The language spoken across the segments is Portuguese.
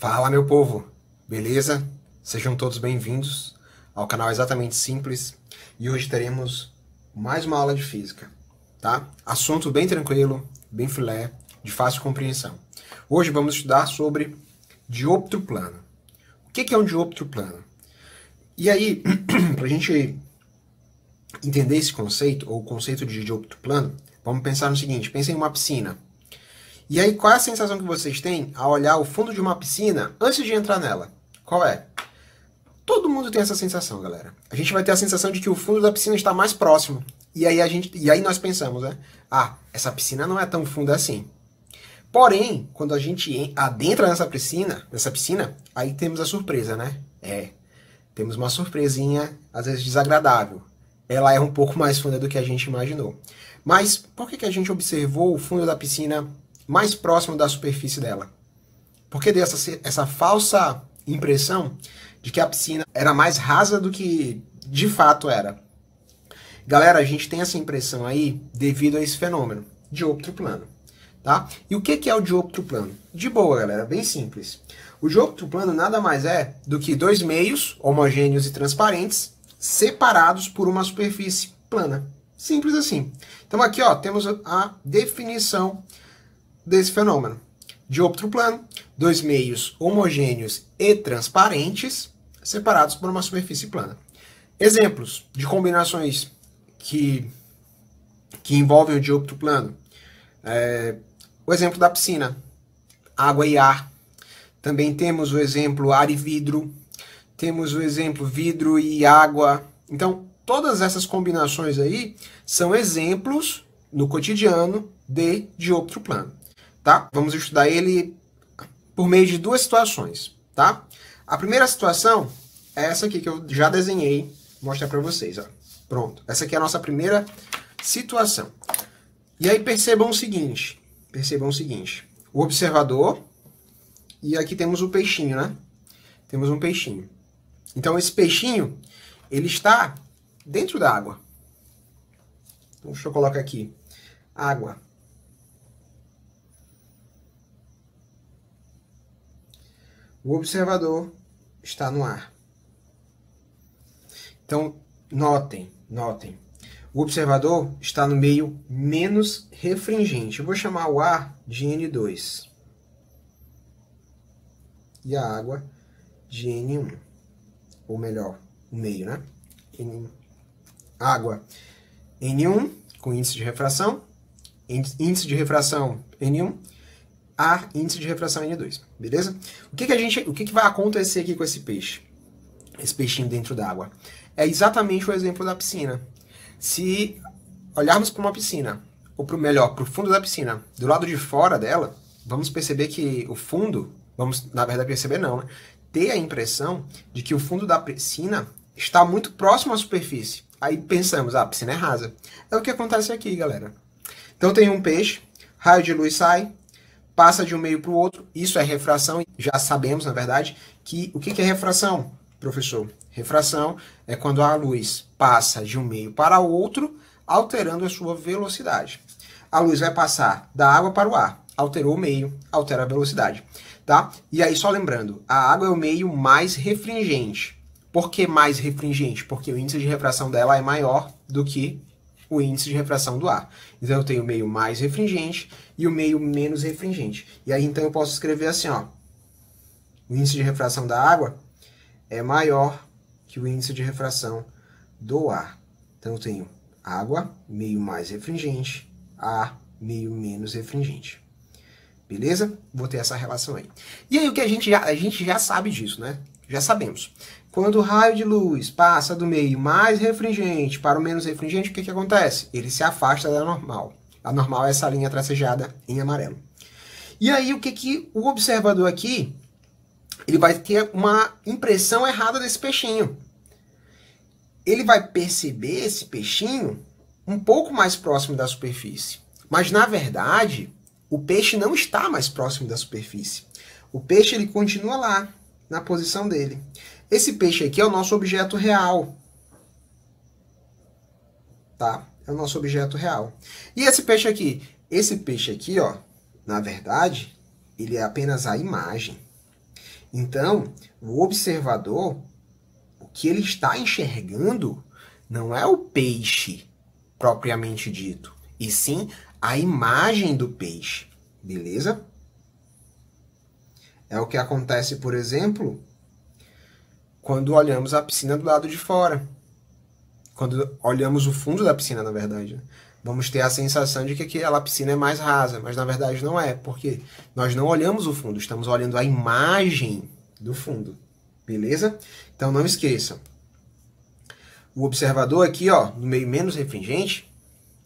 Fala, meu povo! Beleza? Sejam todos bem-vindos ao canal Exatamente Simples e hoje teremos mais uma aula de física, tá? Assunto bem tranquilo, bem filé, de fácil compreensão. Hoje vamos estudar sobre dioptro plano. O que é um dioptro plano? E aí, para a gente entender esse conceito, ou o conceito de dioptro plano, vamos pensar no seguinte: pensa em uma piscina e aí, qual é a sensação que vocês têm ao olhar o fundo de uma piscina antes de entrar nela? Qual é? Todo mundo tem essa sensação, galera. A gente vai ter a sensação de que o fundo da piscina está mais próximo. E aí a gente, e aí nós pensamos, né? Ah, essa piscina não é tão funda assim. Porém, quando a gente adentra nessa piscina, nessa piscina, aí temos a surpresa, né? É. Temos uma surpresinha, às vezes desagradável. Ela é um pouco mais funda do que a gente imaginou. Mas por que, que a gente observou o fundo da piscina mais próximo da superfície dela. Porque deu essa, essa falsa impressão de que a piscina era mais rasa do que de fato era. Galera, a gente tem essa impressão aí devido a esse fenômeno, de outro plano. Tá? E o que, que é o outro plano? De boa, galera, bem simples. O dioptro plano nada mais é do que dois meios homogêneos e transparentes separados por uma superfície plana. Simples assim. Então aqui ó, temos a definição desse fenômeno. De outro plano, dois meios homogêneos e transparentes, separados por uma superfície plana. Exemplos de combinações que, que envolvem o outro plano. É, o exemplo da piscina, água e ar. Também temos o exemplo ar e vidro. Temos o exemplo vidro e água. Então, todas essas combinações aí são exemplos no cotidiano de outro plano tá? Vamos estudar ele por meio de duas situações, tá? A primeira situação é essa aqui que eu já desenhei, vou mostrar para vocês, ó. Pronto. Essa aqui é a nossa primeira situação. E aí percebam o seguinte, percebam o seguinte. O observador e aqui temos o peixinho, né? Temos um peixinho. Então esse peixinho, ele está dentro da água. Então, deixa eu colocar aqui água O observador está no ar. Então, notem, notem. O observador está no meio menos refringente. Eu vou chamar o ar de N2. E a água de N1. Ou melhor, o meio, né? N1. Água N1 com índice de refração. Índice de refração N1 a índice de refração N2, beleza? O que, que a gente, o que, que vai acontecer aqui com esse peixe? Esse peixinho dentro d'água. É exatamente o exemplo da piscina. Se olharmos para uma piscina, ou para melhor, para o fundo da piscina, do lado de fora dela, vamos perceber que o fundo, vamos na verdade perceber não, né? ter a impressão de que o fundo da piscina está muito próximo à superfície. Aí pensamos, ah, a piscina é rasa. É o que acontece aqui, galera. Então tem um peixe, raio de luz sai, passa de um meio para o outro, isso é refração, já sabemos, na verdade, que o que, é refração, professor? Refração é quando a luz passa de um meio para o outro, alterando a sua velocidade. A luz vai passar da água para o ar, alterou o meio, altera a velocidade, tá? E aí, só lembrando, a água é o meio mais refringente. Por que mais refringente? Porque o índice de refração dela é maior do que o índice de refração do ar. Então eu tenho o meio mais refringente e o meio menos refringente. E aí então eu posso escrever assim, ó. O índice de refração da água é maior que o índice de refração do ar. Então eu tenho água, meio mais refringente, ar, meio menos refringente. Beleza? Vou ter essa relação aí. E aí o que a gente já, a gente já sabe disso, né? Já sabemos quando o raio de luz passa do meio mais refringente para o menos refringente, o que, que acontece? Ele se afasta da normal. A normal é essa linha tracejada em amarelo. E aí, o que, que o observador aqui ele vai ter uma impressão errada desse peixinho. Ele vai perceber esse peixinho um pouco mais próximo da superfície. Mas na verdade, o peixe não está mais próximo da superfície. O peixe ele continua lá, na posição dele. Esse peixe aqui é o nosso objeto real. Tá? É o nosso objeto real. E esse peixe aqui? Esse peixe aqui, ó, na verdade, ele é apenas a imagem. Então, o observador, o que ele está enxergando não é o peixe propriamente dito, e sim a imagem do peixe. Beleza? É o que acontece, por exemplo, quando olhamos a piscina do lado de fora. Quando olhamos o fundo da piscina, na verdade. Né? Vamos ter a sensação de que aquela piscina é mais rasa, mas na verdade não é, porque nós não olhamos o fundo, estamos olhando a imagem do fundo. Beleza? Então não esqueçam. O observador aqui, ó, no meio menos refringente,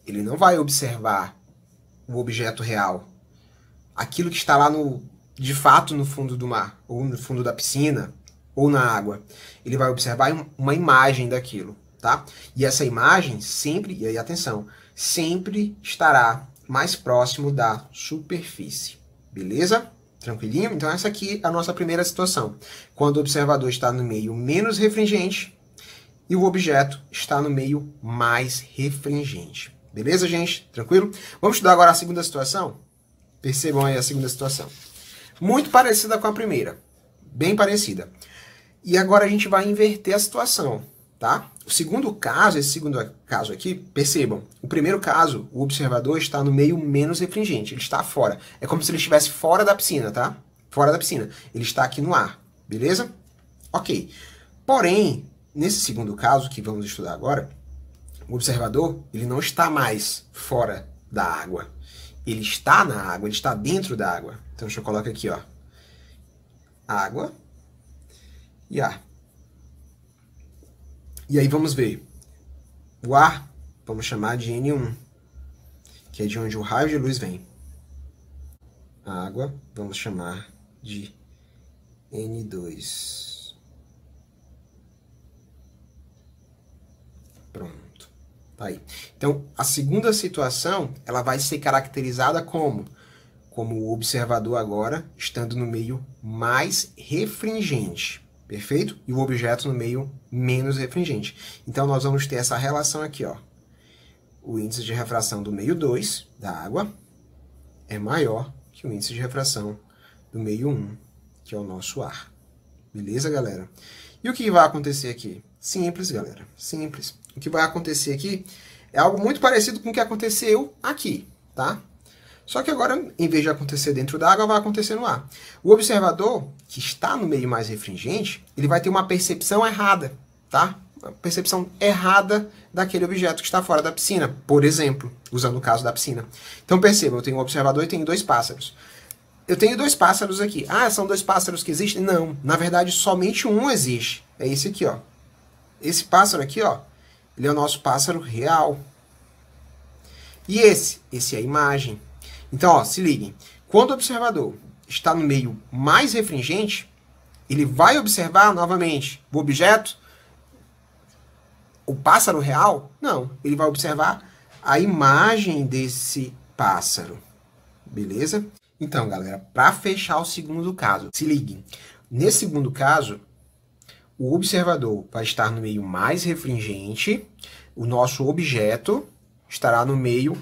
ele não vai observar o objeto real, aquilo que está lá no de fato no fundo do mar ou no fundo da piscina, ou na água. Ele vai observar uma imagem daquilo, tá? E essa imagem sempre, e aí atenção, sempre estará mais próximo da superfície. Beleza? Tranquilinho? Então essa aqui é a nossa primeira situação. Quando o observador está no meio menos refringente e o objeto está no meio mais refringente. Beleza, gente? Tranquilo? Vamos estudar agora a segunda situação? Percebam aí a segunda situação. Muito parecida com a primeira. Bem parecida. E agora a gente vai inverter a situação, tá? O segundo caso, esse segundo caso aqui, percebam, o primeiro caso, o observador está no meio menos refringente, ele está fora. É como se ele estivesse fora da piscina, tá? Fora da piscina. Ele está aqui no ar, beleza? Ok. Porém, nesse segundo caso que vamos estudar agora, o observador, ele não está mais fora da água. Ele está na água, ele está dentro da água. Então, deixa eu colocar aqui, ó. Água e ar. E aí vamos ver. O ar, vamos chamar de N1, que é de onde o raio de luz vem. A água, vamos chamar de N2. Pronto. Tá aí. Então, a segunda situação, ela vai ser caracterizada como como o observador agora estando no meio mais refringente perfeito? E o objeto no meio menos refringente. Então, nós vamos ter essa relação aqui, ó. O índice de refração do meio 2 da água é maior que o índice de refração do meio 1, um, que é o nosso ar. Beleza, galera? E o que vai acontecer aqui? Simples, galera. Simples. O que vai acontecer aqui é algo muito parecido com o que aconteceu aqui, tá? Só que agora, em vez de acontecer dentro da água, vai acontecer no ar. O observador, que está no meio mais refringente, ele vai ter uma percepção errada, tá? Uma percepção errada daquele objeto que está fora da piscina, por exemplo, usando o caso da piscina. Então perceba, eu tenho um observador e tenho dois pássaros. Eu tenho dois pássaros aqui. Ah, são dois pássaros que existem? Não, na verdade somente um existe. É esse aqui, ó. Esse pássaro aqui, ó, ele é o nosso pássaro real. E esse? Esse é a imagem. Então, ó, se liguem. Quando o observador está no meio mais refringente, ele vai observar novamente o objeto, o pássaro real? Não, ele vai observar a imagem desse pássaro. Beleza? Então, galera, para fechar o segundo caso, se liguem. Nesse segundo caso, o observador vai estar no meio mais refringente, o nosso objeto estará no meio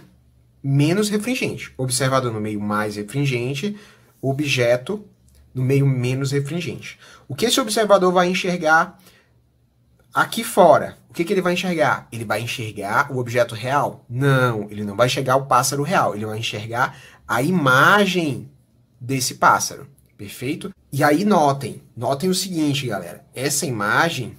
menos refringente. Observador no meio mais refringente, objeto no meio menos refringente. O que esse observador vai enxergar aqui fora? O que, que, ele vai enxergar? Ele vai enxergar o objeto real? Não, ele não vai enxergar o pássaro real, ele vai enxergar a imagem desse pássaro, perfeito? E aí notem, notem o seguinte, galera, essa imagem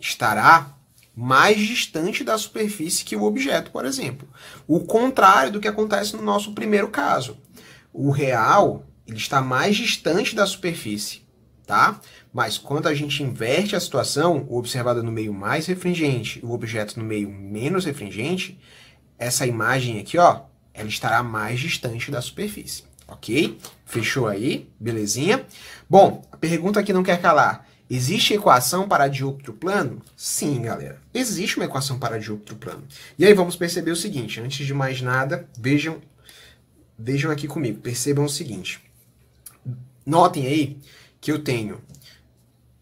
estará mais distante da superfície que o objeto, por exemplo. O contrário do que acontece no nosso primeiro caso. O real ele está mais distante da superfície, tá? Mas quando a gente inverte a situação, o observado no meio mais refringente, o objeto no meio menos refringente, essa imagem aqui, ó, ela estará mais distante da superfície, ok? Fechou aí? Belezinha? Bom, a pergunta que não quer calar. Existe equação para dioptro plano? Sim, galera. Existe uma equação para dioptro plano. E aí vamos perceber o seguinte, antes de mais nada, vejam vejam aqui comigo, percebam o seguinte. Notem aí que eu tenho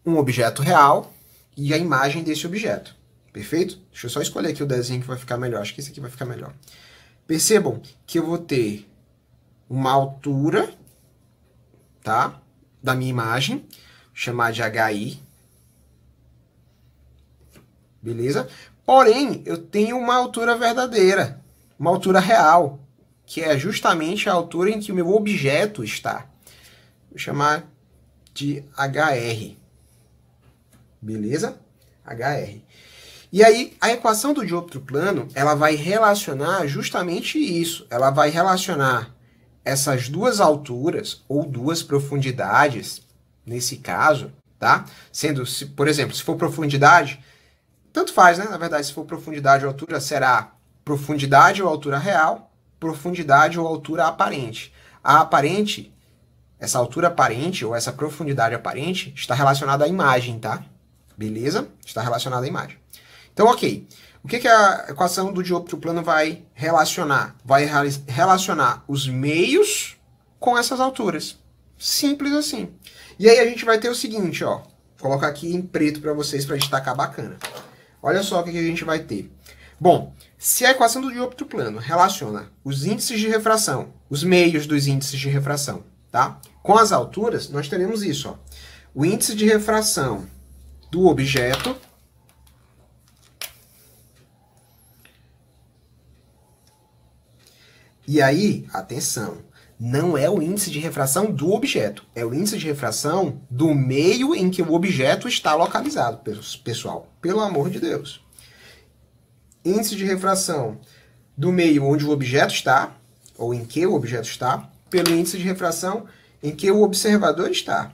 um objeto real e a imagem desse objeto. Perfeito? Deixa eu só escolher aqui o desenho que vai ficar melhor. Acho que esse aqui vai ficar melhor. Percebam que eu vou ter uma altura, tá? Da minha imagem chamar de HI. Beleza? Porém, eu tenho uma altura verdadeira, uma altura real, que é justamente a altura em que o meu objeto está. Vou chamar de HR. Beleza? HR. E aí, a equação do dioptro plano, ela vai relacionar justamente isso. Ela vai relacionar essas duas alturas ou duas profundidades nesse caso, tá? Sendo, se, por exemplo, se for profundidade, tanto faz, né? Na verdade, se for profundidade ou altura, será profundidade ou altura real, profundidade ou altura aparente. A aparente, essa altura aparente ou essa profundidade aparente está relacionada à imagem, tá? Beleza? Está relacionada à imagem. Então, ok. O que, que a equação do dioptro plano vai relacionar? Vai relacionar os meios com essas alturas. Simples assim. E aí a gente vai ter o seguinte, ó. Vou colocar aqui em preto para vocês para destacar bacana. Olha só o que a gente vai ter. Bom, se a equação do dioptro plano relaciona os índices de refração, os meios dos índices de refração, tá? Com as alturas, nós teremos isso, ó. O índice de refração do objeto E aí, atenção, não é o índice de refração do objeto, é o índice de refração do meio em que o objeto está localizado, pessoal. Pelo amor de Deus. Índice de refração do meio onde o objeto está, ou em que o objeto está, pelo índice de refração em que o observador está.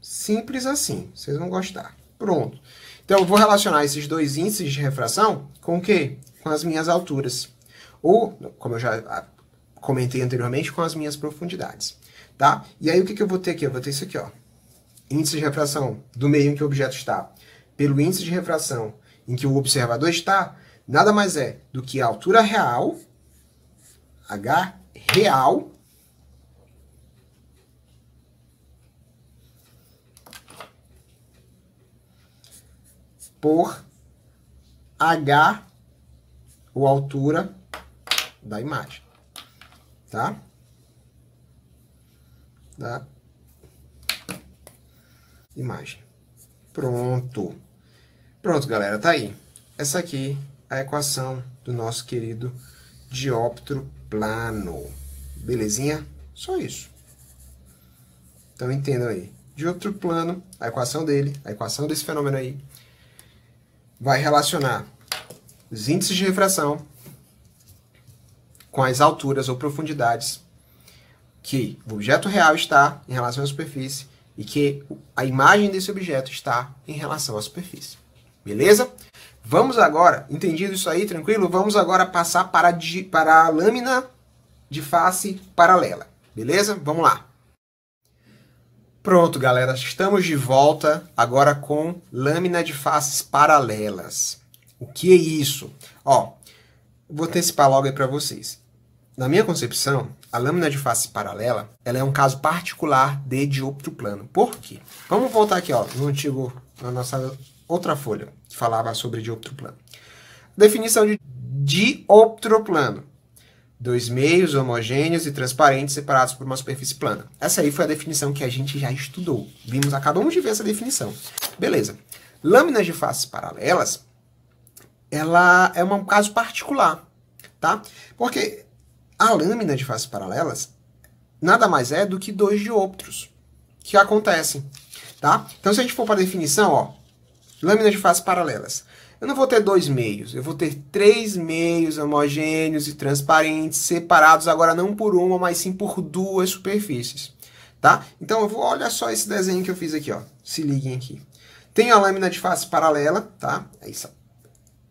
Simples assim, vocês vão gostar. Pronto. Então, vou relacionar esses dois índices de refração com o quê? Com as minhas alturas. Ou, como eu já ah, comentei anteriormente, com as minhas profundidades. Tá? E aí, o que, que eu vou ter aqui? Eu vou ter isso aqui, ó. Índice de refração do meio em que o objeto está pelo índice de refração em que o observador está, nada mais é do que a altura real, H real, por H, ou altura da imagem, tá? Da imagem. Pronto. Pronto, galera, tá aí. Essa aqui é a equação do nosso querido dióptro plano. Belezinha? Só isso. Então entendam aí. Dióptro plano, a equação dele, a equação desse fenômeno aí, vai relacionar os índices de refração com as alturas ou profundidades que o objeto real está em relação à superfície e que a imagem desse objeto está em relação à superfície. Beleza? Vamos agora, entendido isso aí, tranquilo? Vamos agora passar para, para a lâmina de face paralela. Beleza? Vamos lá. Pronto, galera, estamos de volta agora com lâmina de faces paralelas. O que é isso? Ó, vou antecipar logo aí para vocês. Na minha concepção, a lâmina de face paralela ela é um caso particular de dioptro plano. Por quê? Vamos voltar aqui ó, no antigo, na nossa outra folha, que falava sobre dioptro plano. Definição de dioptro plano dois meios homogêneos e transparentes separados por uma superfície plana. Essa aí foi a definição que a gente já estudou. Vimos, acabamos de ver essa definição. Beleza. Lâminas de faces paralelas, ela é um caso particular, tá? Porque a lâmina de faces paralelas nada mais é do que dois dioptros que acontecem, tá? Então se a gente for para a definição, ó, lâminas de faces paralelas. Eu não vou ter dois meios, eu vou ter três meios homogêneos e transparentes, separados agora não por uma, mas sim por duas superfícies, tá? Então eu vou, olha só esse desenho que eu fiz aqui, ó. Se liguem aqui. Tem a lâmina de face paralela, tá? É isso.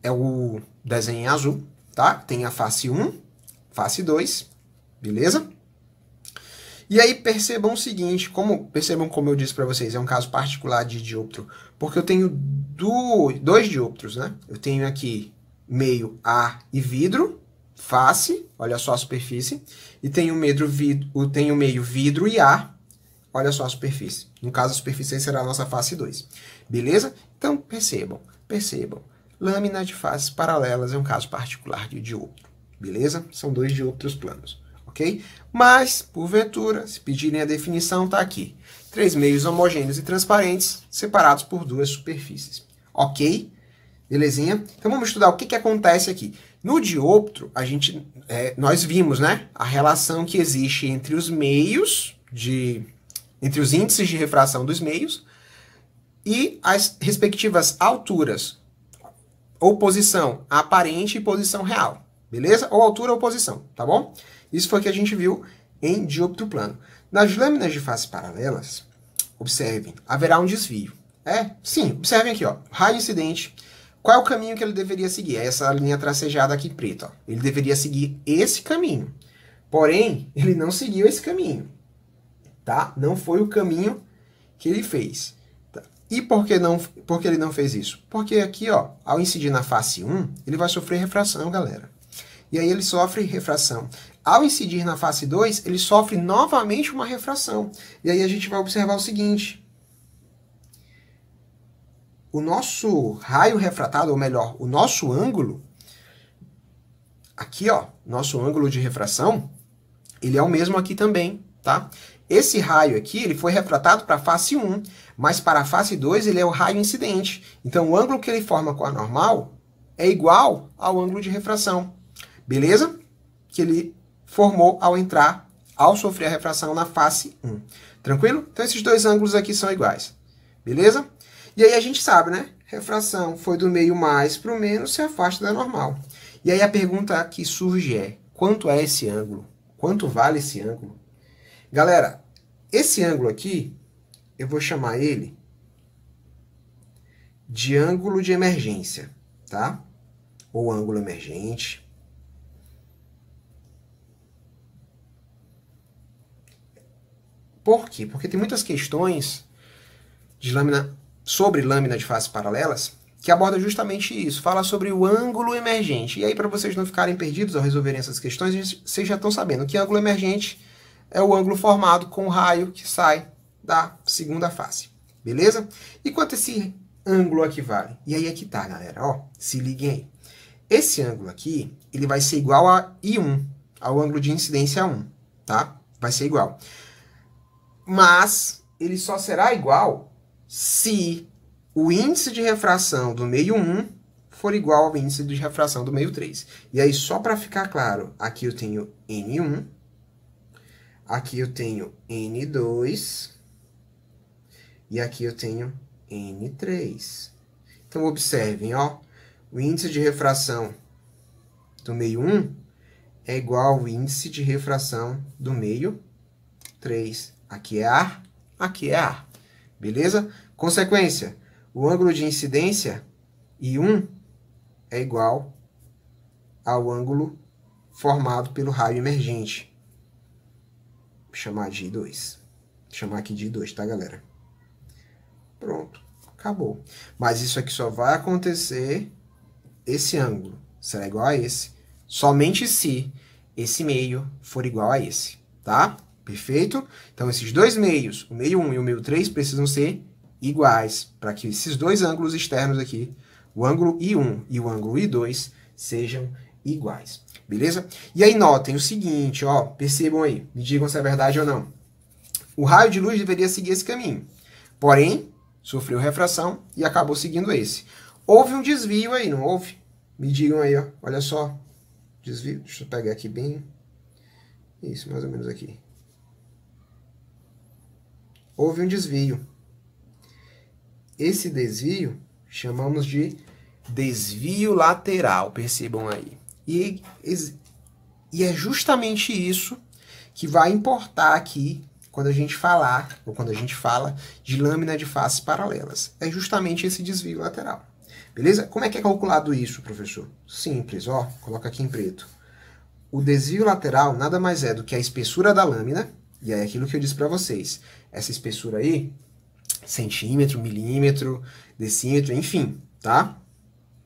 É o desenho em azul, tá? Tem a face 1, face 2, beleza? E aí percebam o seguinte, como percebam como eu disse para vocês, é um caso particular de dioptro, porque eu tenho do, dois dioptros, né? Eu tenho aqui meio ar e vidro, face, olha só a superfície, e tenho meio vidro, tenho meio vidro e ar, olha só a superfície. No caso, a superfície será a nossa face 2. Beleza? Então percebam, percebam. Lâmina de faces paralelas é um caso particular de dioptro. Beleza? São dois dioptros planos ok? Mas, porventura, se pedirem a definição, está aqui. Três meios homogêneos e transparentes separados por duas superfícies, ok? Belezinha? Então vamos estudar o que, que acontece aqui. No dioptro, a gente, é, nós vimos né, a relação que existe entre os meios, de, entre os índices de refração dos meios e as respectivas alturas, ou posição aparente e posição real. Beleza? Ou altura ou posição, tá bom? Isso foi o que a gente viu em diopto plano. Nas lâminas de faces paralelas, observem, haverá um desvio. É? Sim, observem aqui, ó. Raio incidente. Qual é o caminho que ele deveria seguir? É essa linha tracejada aqui preta, ó. Ele deveria seguir esse caminho. Porém, ele não seguiu esse caminho. Tá? Não foi o caminho que ele fez. Tá. E por que, não, por que ele não fez isso? Porque aqui, ó, ao incidir na face 1, ele vai sofrer refração, galera. E aí ele sofre refração. Ao incidir na face 2, ele sofre novamente uma refração. E aí a gente vai observar o seguinte. O nosso raio refratado, ou melhor, o nosso ângulo, aqui ó, nosso ângulo de refração, ele é o mesmo aqui também, tá? Esse raio aqui, ele foi refratado para a face 1, mas para a face 2 ele é o raio incidente. Então o ângulo que ele forma com a normal é igual ao ângulo de refração. Beleza? Que ele formou ao entrar, ao sofrer a refração na face 1. Tranquilo? Então esses dois ângulos aqui são iguais. Beleza? E aí a gente sabe, né? Refração foi do meio mais para o menos, se afasta da normal. E aí a pergunta que surge é: quanto é esse ângulo? Quanto vale esse ângulo? Galera, esse ângulo aqui, eu vou chamar ele de ângulo de emergência, tá? Ou ângulo emergente. Por quê? Porque tem muitas questões de lâmina sobre lâmina de faces paralelas que aborda justamente isso, fala sobre o ângulo emergente. E aí para vocês não ficarem perdidos ao resolverem essas questões, vocês já estão sabendo que ângulo emergente é o ângulo formado com o raio que sai da segunda face. Beleza? E quanto esse ângulo aqui vale? E aí é que tá, galera, ó, se liguem aí. Esse ângulo aqui, ele vai ser igual a I1, ao ângulo de incidência 1, tá? Vai ser igual. Mas ele só será igual se o índice de refração do meio 1 for igual ao índice de refração do meio 3. E aí, só para ficar claro, aqui eu tenho N1, aqui eu tenho N2 e aqui eu tenho N3. Então, observem, ó, o índice de refração do meio 1 é igual ao índice de refração do meio 3. Aqui é A, aqui é A. Beleza? Consequência, o ângulo de incidência I1 é igual ao ângulo formado pelo raio emergente. Vou chamar de I2. Vou chamar aqui de I2, tá, galera? Pronto, acabou. Mas isso aqui só vai acontecer esse ângulo. Será igual a esse. Somente se esse meio for igual a esse, tá? Perfeito? Então, esses dois meios, o meio 1 e o meio 3, precisam ser iguais para que esses dois ângulos externos aqui, o ângulo I1 e o ângulo I2, sejam iguais. Beleza? E aí, notem o seguinte, ó, percebam aí, me digam se é verdade ou não. O raio de luz deveria seguir esse caminho, porém, sofreu refração e acabou seguindo esse. Houve um desvio aí, não houve? Me digam aí, ó, olha só, desvio, deixa eu pegar aqui bem, isso, mais ou menos aqui houve um desvio. Esse desvio chamamos de desvio lateral, percebam aí. E, e é justamente isso que vai importar aqui quando a gente falar, ou quando a gente fala de lâmina de faces paralelas. É justamente esse desvio lateral. Beleza? Como é que é calculado isso, professor? Simples, ó, coloca aqui em preto. O desvio lateral nada mais é do que a espessura da lâmina e aí, aquilo que eu disse para vocês, essa espessura aí, centímetro, milímetro, decímetro, enfim, tá?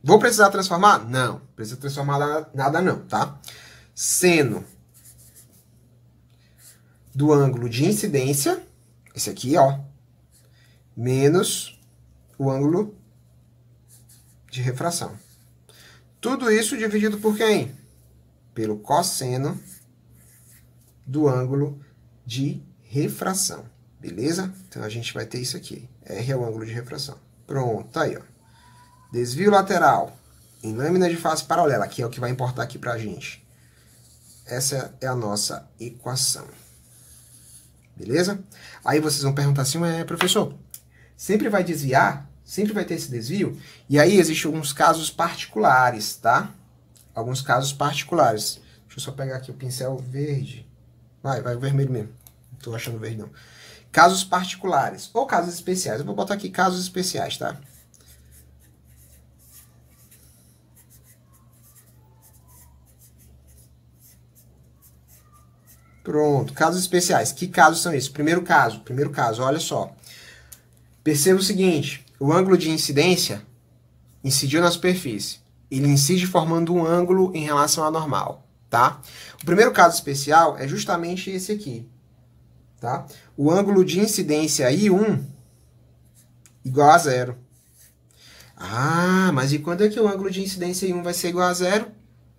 Vou precisar transformar? Não, precisa transformar nada não, tá? Seno do ângulo de incidência, esse aqui, ó, menos o ângulo de refração. Tudo isso dividido por quem? Pelo cosseno do ângulo de refração, beleza? Então, a gente vai ter isso aqui, R é o ângulo de refração. Pronto, tá aí, ó. Desvio lateral em lâmina de face paralela, que é o que vai importar aqui pra gente. Essa é a nossa equação. Beleza? Aí vocês vão perguntar assim, é, professor, sempre vai desviar? Sempre vai ter esse desvio? E aí existem alguns casos particulares, tá? Alguns casos particulares. Deixa eu só pegar aqui o pincel verde Vai, vai o vermelho mesmo. Não tô achando verde não. Casos particulares ou casos especiais. Eu vou botar aqui casos especiais, tá? Pronto, casos especiais. Que casos são esses? Primeiro caso, primeiro caso, olha só. Perceba o seguinte, o ângulo de incidência incidiu na superfície. Ele incide formando um ângulo em relação à normal tá? O primeiro caso especial é justamente esse aqui, tá? O ângulo de incidência I1 igual a zero. Ah, mas e quando é que o ângulo de incidência I1 vai ser igual a zero?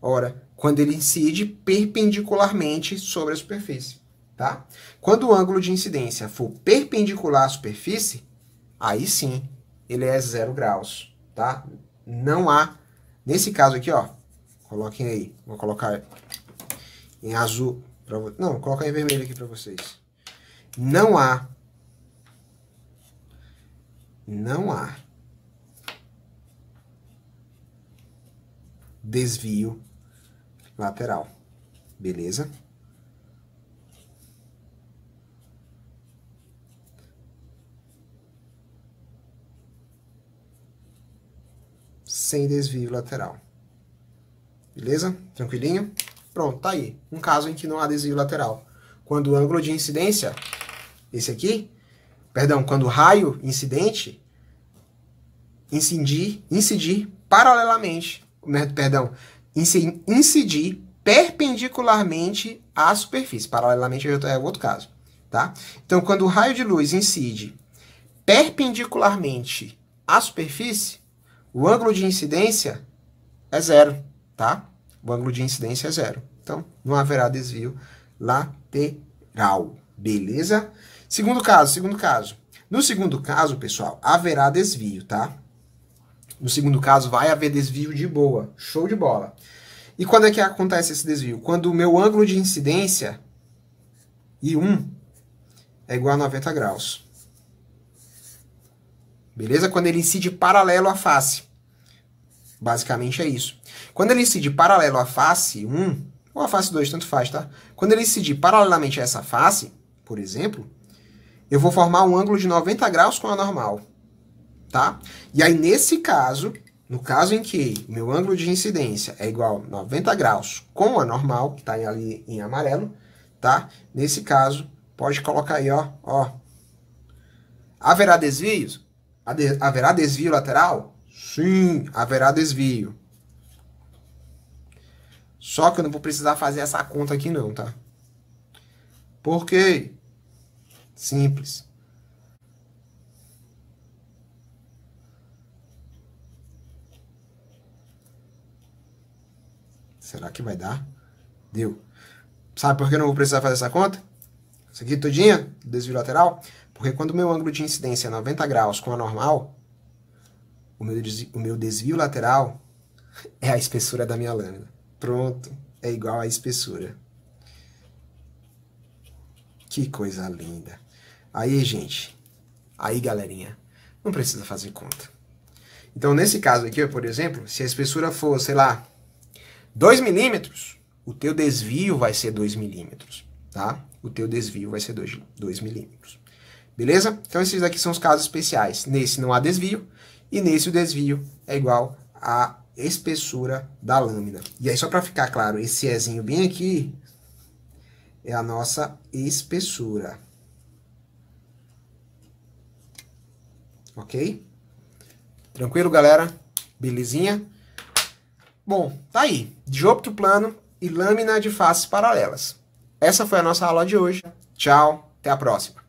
Ora, quando ele incide perpendicularmente sobre a superfície, tá? Quando o ângulo de incidência for perpendicular à superfície, aí sim, ele é zero graus, tá? Não há, nesse caso aqui, ó, coloquem aí, vou colocar em azul. você. não, coloca em vermelho aqui para vocês. Não há. Não há. Desvio lateral. Beleza? sem desvio lateral. Beleza? Tranquilinho? Pronto, tá aí. Um caso em que não há desvio lateral. Quando o ângulo de incidência, esse aqui, perdão, quando o raio incidente incidir, incidir paralelamente, né, perdão, incidir perpendicularmente à superfície. Paralelamente é outro caso, tá? Então, quando o raio de luz incide perpendicularmente à superfície, o ângulo de incidência é zero, tá? o ângulo de incidência é zero. Então, não haverá desvio lateral. Beleza? Segundo caso, segundo caso. No segundo caso, pessoal, haverá desvio, tá? No segundo caso, vai haver desvio de boa. Show de bola. E quando é que acontece esse desvio? Quando o meu ângulo de incidência I1 é igual a 90 graus. Beleza? Quando ele incide paralelo à face. Basicamente é isso. Quando ele incidir paralelo à face 1, ou à face 2, tanto faz, tá? Quando ele incidir paralelamente a essa face, por exemplo, eu vou formar um ângulo de 90 graus com a normal, tá? E aí, nesse caso, no caso em que meu ângulo de incidência é igual a 90 graus com a normal, que está ali em amarelo, tá? Nesse caso, pode colocar aí, ó, ó. Haverá desvios? Haverá desvio lateral? Sim, haverá desvio. Só que eu não vou precisar fazer essa conta aqui não, tá? Por quê? Simples. Será que vai dar? Deu. Sabe por que eu não vou precisar fazer essa conta? Isso aqui tudinha, desvio lateral. Porque quando o meu ângulo de incidência é 90 graus com a normal, o meu, desvio, o meu desvio lateral é a espessura da minha lâmina. Pronto, é igual à espessura. Que coisa linda. Aí, gente. Aí, galerinha. Não precisa fazer conta. Então, nesse caso aqui, por exemplo, se a espessura for, sei lá, 2 milímetros, o teu desvio vai ser 2 milímetros, tá? O teu desvio vai ser 2 milímetros. Beleza? Então, esses aqui são os casos especiais. Nesse não há desvio, e nesse o desvio é igual à espessura da lâmina. E aí, só para ficar claro, esse Ezinho bem aqui é a nossa espessura. Ok? Tranquilo, galera? Belezinha? Bom, tá aí. Dioptro plano e lâmina de faces paralelas. Essa foi a nossa aula de hoje. Tchau, até a próxima.